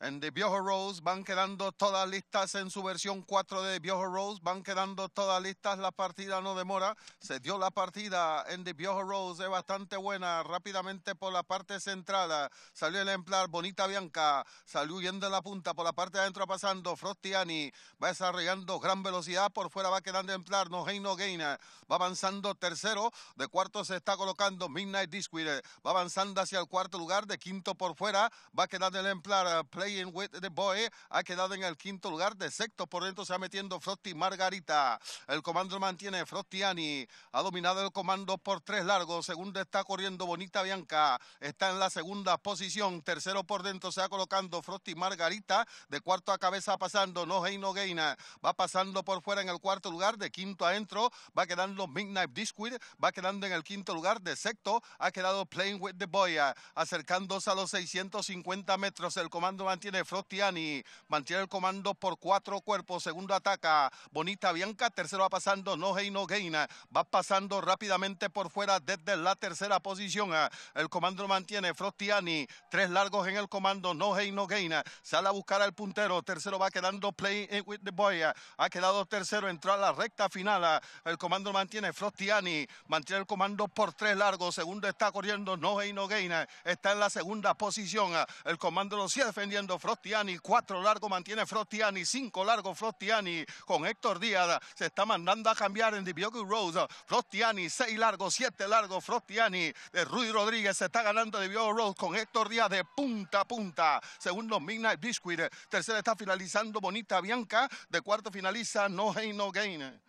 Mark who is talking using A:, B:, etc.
A: En The Biojo Rose van quedando todas listas en su versión 4 de Biojo Rose, van quedando todas listas, la partida no demora, se dio la partida en The Biojo Rose, es bastante buena, rápidamente por la parte central, salió el emplar Bonita Bianca, salió huyendo la punta, por la parte de adentro pasando Frostiani, va desarrollando gran velocidad, por fuera va quedando el ejemplar No Gain No Gain, va avanzando tercero, de cuarto se está colocando Midnight Disquire, va avanzando hacia el cuarto lugar, de quinto por fuera va quedando el emplar Play Wet de Ha quedado en el quinto lugar de sexto. Por dentro se ha metiendo Frosty Margarita. El comando mantiene Annie, Ha dominado el comando por tres largos. Segundo está corriendo Bonita Bianca. Está en la segunda posición. Tercero por dentro se ha colocando Frosty Margarita. De cuarto a cabeza pasando No no Gaina. Va pasando por fuera en el cuarto lugar. De quinto adentro va quedando Midnight Disquid. Va quedando en el quinto lugar. De sexto ha quedado Playing with the Boya. Acercándose a los 650 metros. El comando mantiene tiene Frostiani. mantiene el comando por cuatro cuerpos, segundo ataca Bonita Bianca, tercero va pasando Noheino no Gaina, va pasando rápidamente por fuera desde la tercera posición, el comando mantiene Frostiani. tres largos en el comando Noheino no Gaina, sale a buscar al puntero, tercero va quedando Play with the Boy, ha quedado tercero, entró a la recta final, el comando mantiene Frostiani. mantiene el comando por tres largos, segundo está corriendo Noheino no Gaina, está en la segunda posición, el comando lo sigue defendiendo Frostiani. Cuatro largo mantiene Frostiani. Cinco largo Frostiani. Con Héctor Díaz se está mandando a cambiar en Dibioku Rose. Frostiani, seis largo, siete largo. Frostiani de Rudy Rodríguez se está ganando Dibioku Rose con Héctor Díaz de punta a punta. Segundo, Midnight Biscuit. Tercera está finalizando Bonita Bianca. De cuarto finaliza No Hay No Gain.